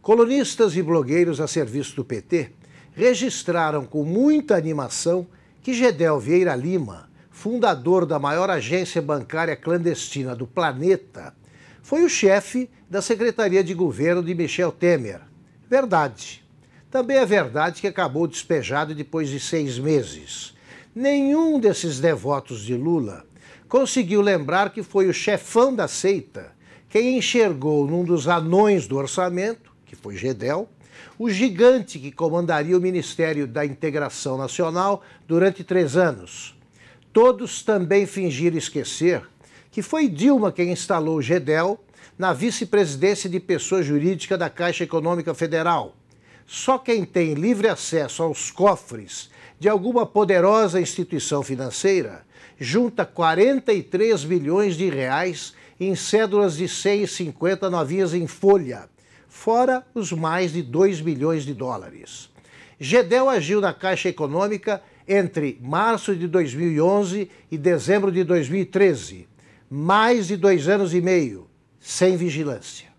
Colonistas e blogueiros a serviço do PT registraram com muita animação que Gedel Vieira Lima, fundador da maior agência bancária clandestina do planeta, foi o chefe da Secretaria de Governo de Michel Temer. Verdade. Também é verdade que acabou despejado depois de seis meses. Nenhum desses devotos de Lula conseguiu lembrar que foi o chefão da seita quem enxergou num dos anões do orçamento, que foi Gedel, o gigante que comandaria o Ministério da Integração Nacional durante três anos. Todos também fingiram esquecer que foi Dilma quem instalou Gedel na vice-presidência de pessoa jurídica da Caixa Econômica Federal só quem tem livre acesso aos cofres de alguma poderosa instituição financeira junta 43 bilhões de reais em cédulas de 150 novinhas em folha, fora os mais de 2 bilhões de dólares. Gedel agiu na Caixa Econômica entre março de 2011 e dezembro de 2013, mais de dois anos e meio, sem vigilância.